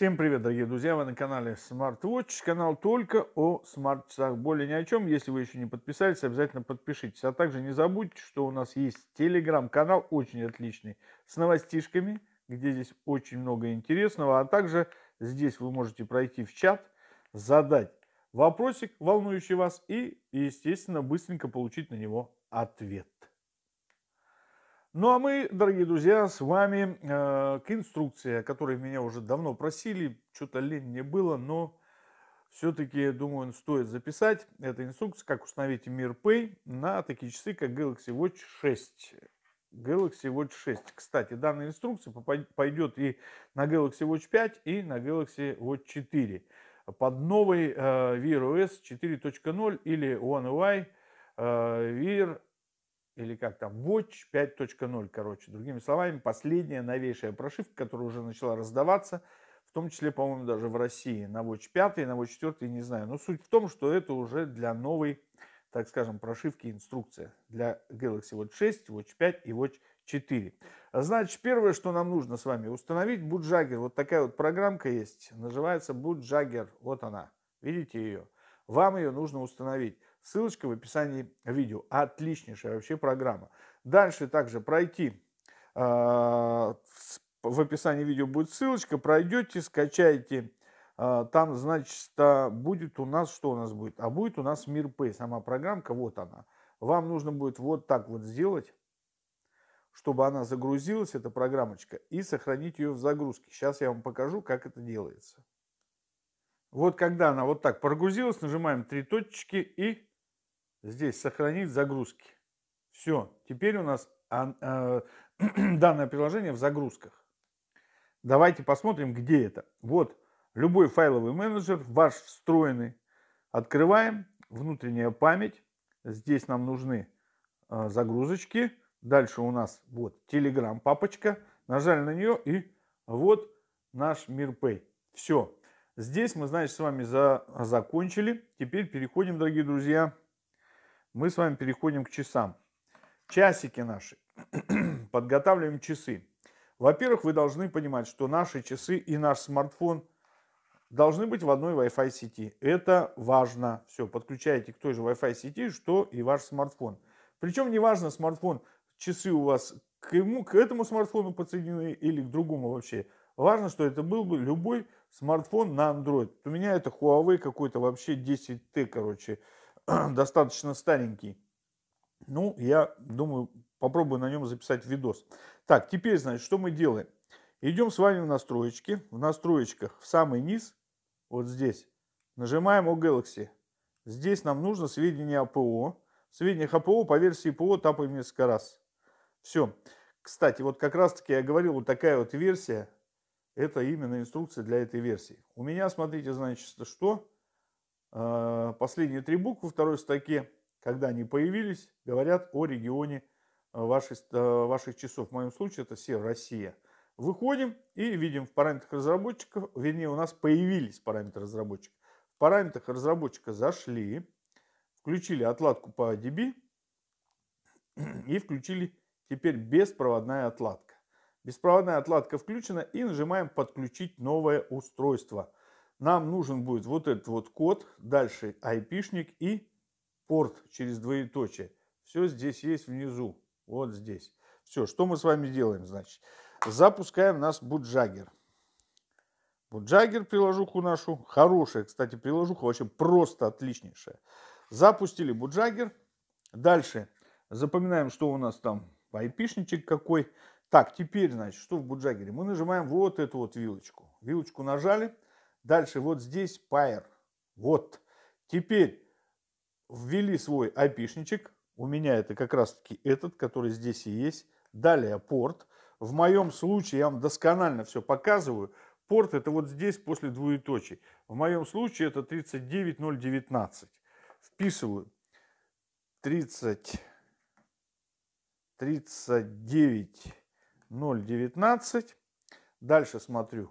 Всем привет, дорогие друзья! Вы на канале SmartWatch, канал только о смарт-часах. Более ни о чем. Если вы еще не подписались, обязательно подпишитесь. А также не забудьте, что у нас есть телеграм-канал, очень отличный, с новостишками, где здесь очень много интересного. А также здесь вы можете пройти в чат, задать вопросик, волнующий вас, и, естественно, быстренько получить на него ответ. Ну а мы, дорогие друзья, с вами э, к инструкции, о которой меня уже давно просили, что-то лень не было, но все-таки, я думаю, стоит записать. Это инструкция, как установить MirPay на такие часы, как Galaxy Watch 6. Galaxy Watch 6. Кстати, данная инструкция пойдет и на Galaxy Watch 5, и на Galaxy Watch 4. Под новый э, Wear OS 4.0 или One UI э, Wear или как там, Watch 5.0, короче. Другими словами, последняя новейшая прошивка, которая уже начала раздаваться, в том числе, по-моему, даже в России, на Watch 5, на Watch 4, не знаю. Но суть в том, что это уже для новой, так скажем, прошивки инструкция для Galaxy Watch 6, Watch 5 и Watch 4. Значит, первое, что нам нужно с вами установить, Bootjagger. Вот такая вот программка есть, называется Bootjagger. Вот она, видите ее? Вам ее нужно установить. Ссылочка в описании видео. Отличнейшая вообще программа. Дальше также пройти а, в описании видео будет ссылочка, пройдете, скачайте. А, там, значит, будет у нас, что у нас будет? А будет у нас мир MirPay, сама программка, вот она. Вам нужно будет вот так вот сделать, чтобы она загрузилась, эта программочка, и сохранить ее в загрузке. Сейчас я вам покажу, как это делается. Вот когда она вот так прогрузилась, нажимаем три точки и здесь сохранить загрузки. Все, теперь у нас э, данное приложение в загрузках. Давайте посмотрим, где это. Вот любой файловый менеджер, ваш встроенный. Открываем, внутренняя память. Здесь нам нужны э, загрузочки. Дальше у нас вот Telegram папочка. Нажали на нее и вот наш MirPay. Все. Здесь мы, значит, с вами за... закончили. Теперь переходим, дорогие друзья, мы с вами переходим к часам. Часики наши. Подготавливаем часы. Во-первых, вы должны понимать, что наши часы и наш смартфон должны быть в одной Wi-Fi сети. Это важно. Все, подключаете к той же Wi-Fi сети, что и ваш смартфон. Причем неважно, смартфон, часы у вас к, ему, к этому смартфону подсоединены или к другому вообще. Важно, что это был бы любой смартфон на Android. У меня это Huawei какой-то вообще 10T, короче, достаточно старенький. Ну, я думаю, попробую на нем записать видос. Так, теперь, значит, что мы делаем? Идем с вами в настроечки. В настроечках в самый низ, вот здесь, нажимаем о Galaxy. Здесь нам нужно сведения о ПО. В сведениях о ПО по версии ПО тапаем несколько раз. Все. Кстати, вот как раз таки я говорил, вот такая вот версия, это именно инструкция для этой версии. У меня, смотрите, значит, что? Э, последние три буквы второй строке, когда они появились, говорят о регионе э, ваших, э, ваших часов. В моем случае это все Россия. Выходим и видим в параметрах разработчиков, вернее у нас появились параметры разработчика. В параметрах разработчика зашли, включили отладку по ADB и включили теперь беспроводная отладка. Беспроводная отладка включена и нажимаем «Подключить новое устройство». Нам нужен будет вот этот вот код, дальше айпишник и порт через двоеточие. Все здесь есть внизу, вот здесь. Все, что мы с вами делаем, значит? Запускаем нас Буджагер. Буджагер приложуху нашу, хорошая, кстати, приложуха, вообще просто отличнейшая. Запустили Буджагер. Дальше запоминаем, что у нас там айпишничек какой. Так, теперь, значит, что в Буджагере? Мы нажимаем вот эту вот вилочку. Вилочку нажали, Дальше вот здесь Pair. Вот. Теперь ввели свой айпишничек. У меня это как раз таки этот, который здесь и есть. Далее порт. В моем случае, я вам досконально все показываю, порт это вот здесь после двоеточий. В моем случае это 39019. Вписываю 30, 39, 019. Дальше смотрю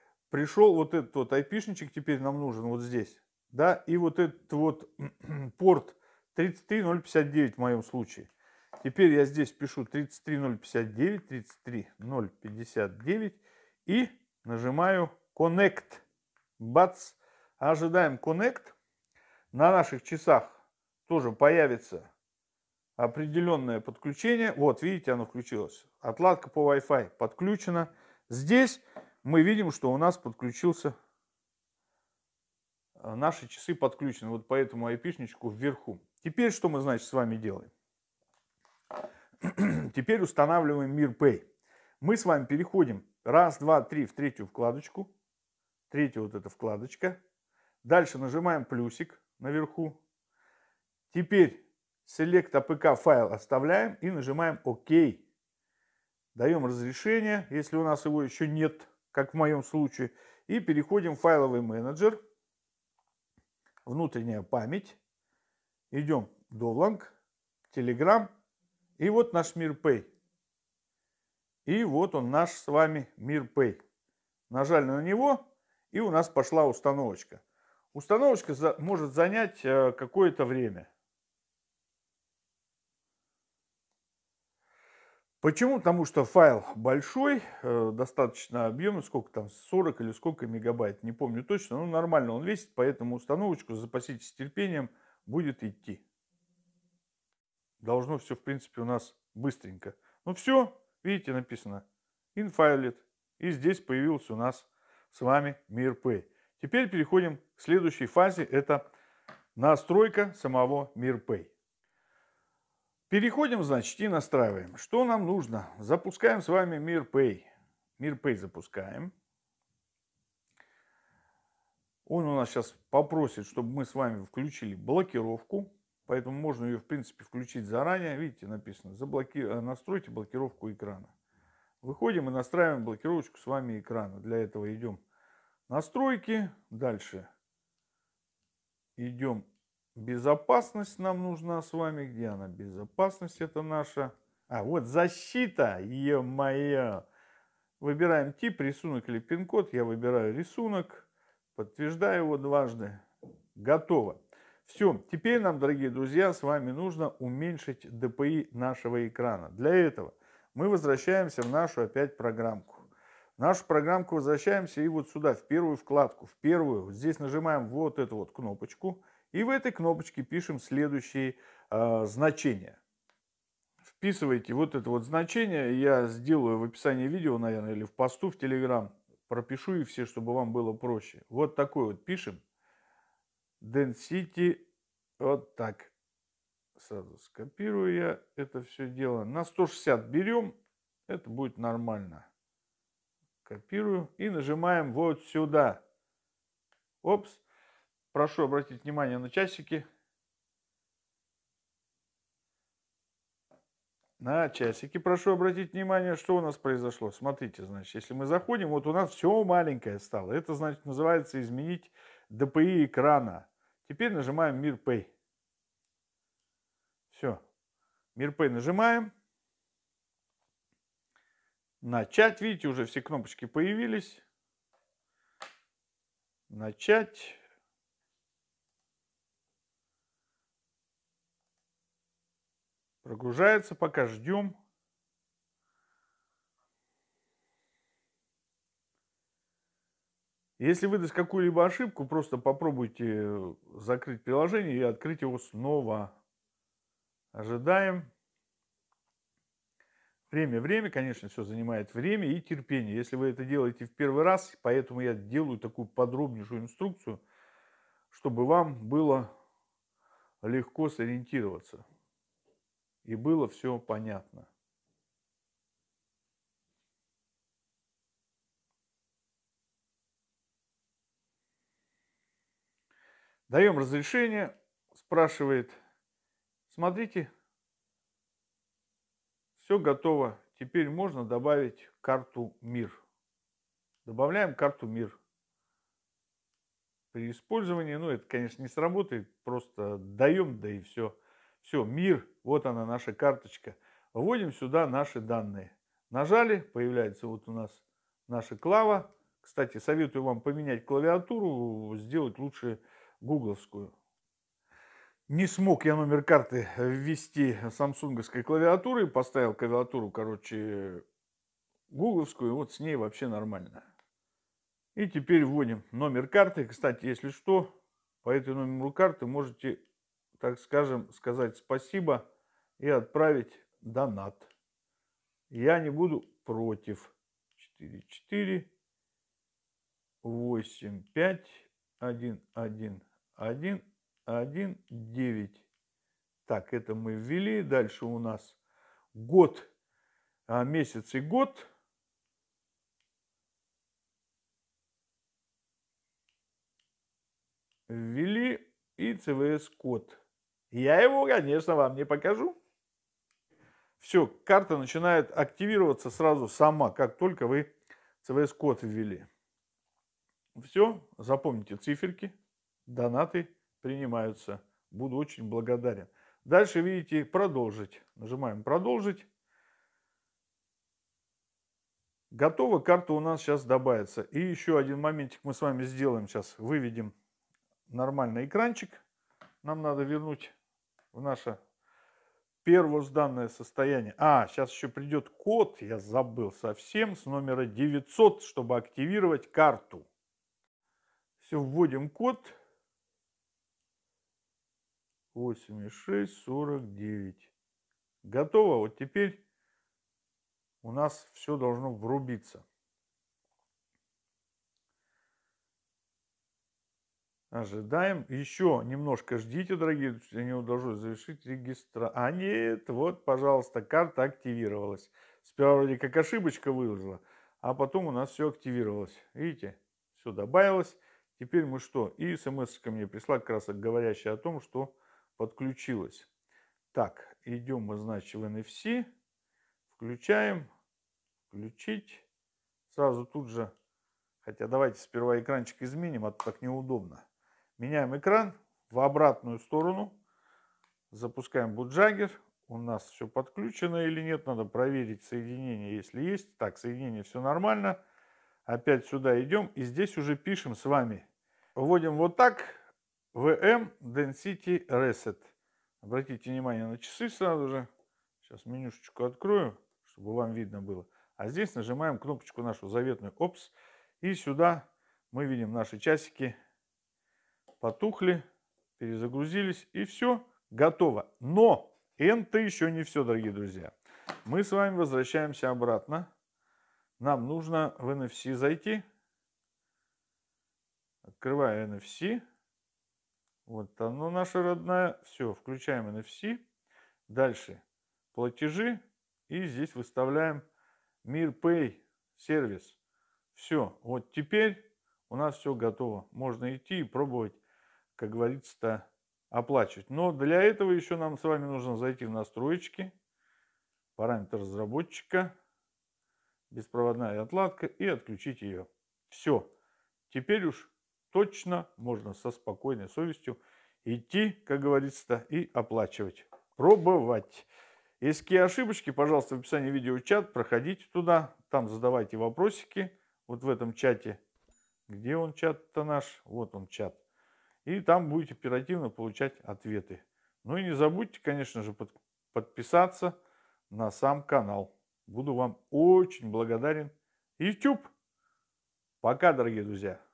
пришел вот этот вот айпишничек теперь нам нужен вот здесь, да, и вот этот вот порт 33059 в моем случае. Теперь я здесь пишу 33059, 33059 и нажимаю Connect. Бац! Ожидаем Connect. На наших часах тоже появится определенное подключение. Вот, видите, оно включилось. Отладка по Wi-Fi подключена. Здесь мы видим, что у нас подключился, э, наши часы подключены вот по этому айпишничку вверху. Теперь что мы, значит, с вами делаем? Теперь устанавливаем MirPay. Мы с вами переходим раз, два, три в третью вкладочку. Третья вот эта вкладочка. Дальше нажимаем плюсик наверху. Теперь Select APK файл оставляем и нажимаем ОК. OK. Даем разрешение, если у нас его еще нет как в моем случае. И переходим в файловый менеджер, внутренняя память, идем в Довланг, Telegram и вот наш MirPay. И вот он наш с вами MirPay. Нажали на него и у нас пошла установочка. Установочка может занять э, какое-то время. Почему? Потому что файл большой, э, достаточно объемный, сколько там, 40 или сколько мегабайт, не помню точно, но нормально он весит, поэтому установочку запаситесь терпением, будет идти. Должно все, в принципе, у нас быстренько. Ну все, видите, написано InFilet, и здесь появился у нас с вами MirPay. Теперь переходим к следующей фазе, это настройка самого MirPay. Переходим, значит, и настраиваем. Что нам нужно? Запускаем с вами MirPay. MirPay запускаем. Он у нас сейчас попросит, чтобы мы с вами включили блокировку. Поэтому можно ее, в принципе, включить заранее. Видите, написано, заблоки... Э, настройте блокировку экрана. Выходим и настраиваем блокировочку с вами экрана. Для этого идем настройки. Дальше идем Безопасность нам нужна с вами. Где она? Безопасность это наша. А, вот защита, е-мое. Выбираем тип, рисунок или пин-код. Я выбираю рисунок, подтверждаю его дважды. Готово. Все, теперь нам, дорогие друзья, с вами нужно уменьшить DPI нашего экрана. Для этого мы возвращаемся в нашу опять программку. В нашу программку возвращаемся и вот сюда, в первую вкладку, в первую. Вот здесь нажимаем вот эту вот кнопочку – и в этой кнопочке пишем следующие э, значения. Вписывайте вот это вот значение. Я сделаю в описании видео, наверное, или в посту в Телеграм. Пропишу и все, чтобы вам было проще. Вот такой вот пишем. Density вот так. Сразу скопирую я это все дело. На 160 берем. Это будет нормально. Копирую и нажимаем вот сюда. Опс. Прошу обратить внимание на часики. На часики прошу обратить внимание, что у нас произошло. Смотрите, значит, если мы заходим, вот у нас все маленькое стало. Это, значит, называется изменить DPI экрана. Теперь нажимаем Мир Pay. Все. Мир Pay нажимаем. Начать. Видите, уже все кнопочки появились. Начать. Прогружается, пока ждем. Если выдаст какую-либо ошибку, просто попробуйте закрыть приложение и открыть его снова. Ожидаем. Время, время, конечно, все занимает время и терпение. Если вы это делаете в первый раз, поэтому я делаю такую подробнейшую инструкцию, чтобы вам было легко сориентироваться и было все понятно. Даем разрешение, спрашивает, смотрите, все готово, теперь можно добавить карту мир. Добавляем карту мир. При использовании, ну это, конечно, не сработает, просто даем, да и все. Все, мир, вот она наша карточка. Вводим сюда наши данные. Нажали, появляется вот у нас наша клава. Кстати, советую вам поменять клавиатуру, сделать лучше гугловскую. Не смог я номер карты ввести самсунговской клавиатурой, поставил клавиатуру, короче, гугловскую, вот с ней вообще нормально. И теперь вводим номер карты. Кстати, если что, по этой номеру карты можете так скажем, сказать спасибо и отправить донат. Я не буду против. 4, 4, 8, 5, 1, 1, 1, 1, 9. Так, это мы ввели. Дальше у нас год, а, месяц и год. Ввели и cvs код я его, конечно, вам не покажу. Все, карта начинает активироваться сразу сама, как только вы CVS-код ввели. Все, запомните циферки, донаты принимаются. Буду очень благодарен. Дальше видите «Продолжить». Нажимаем «Продолжить». Готово, карта у нас сейчас добавится. И еще один моментик мы с вами сделаем сейчас. Выведем нормальный экранчик. Нам надо вернуть в наше первозданное состояние. А, сейчас еще придет код, я забыл совсем, с номера 900, чтобы активировать карту. Все, вводим код. 8649. Готово. Вот теперь у нас все должно врубиться. Ожидаем. Еще немножко ждите, дорогие друзья. Я не удалось завершить регистра. А нет, вот, пожалуйста, карта активировалась. Сперва вроде как ошибочка вылезла, а потом у нас все активировалось. Видите, все добавилось. Теперь мы что? И смс ко мне пришла красок раз говорящая о том, что подключилась. Так, идем мы, значит, в NFC. Включаем. Включить. Сразу тут же. Хотя давайте сперва экранчик изменим, а то так неудобно. Меняем экран в обратную сторону. Запускаем буджагер. У нас все подключено или нет. Надо проверить соединение, если есть. Так, соединение все нормально. Опять сюда идем. И здесь уже пишем с вами. Вводим вот так. VM Density Reset. Обратите внимание на часы сразу же. Сейчас менюшечку открою, чтобы вам видно было. А здесь нажимаем кнопочку нашу заветную Ops. И сюда мы видим наши часики потухли, перезагрузились и все, готово. Но это еще не все, дорогие друзья. Мы с вами возвращаемся обратно. Нам нужно в NFC зайти. Открываю NFC. Вот оно наше родное. Все, включаем NFC. Дальше платежи. И здесь выставляем MirPay сервис. Все, вот теперь у нас все готово. Можно идти и пробовать как говорится-то, оплачивать. Но для этого еще нам с вами нужно зайти в настройки, параметр разработчика, беспроводная отладка и отключить ее. Все. Теперь уж точно можно со спокойной совестью идти, как говорится-то, и оплачивать. Пробовать. Если какие ошибочки, пожалуйста, в описании видео чат, проходите туда, там задавайте вопросики. Вот в этом чате. Где он чат-то наш? Вот он чат. И там будете оперативно получать ответы. Ну и не забудьте, конечно же, под, подписаться на сам канал. Буду вам очень благодарен. YouTube. Пока, дорогие друзья.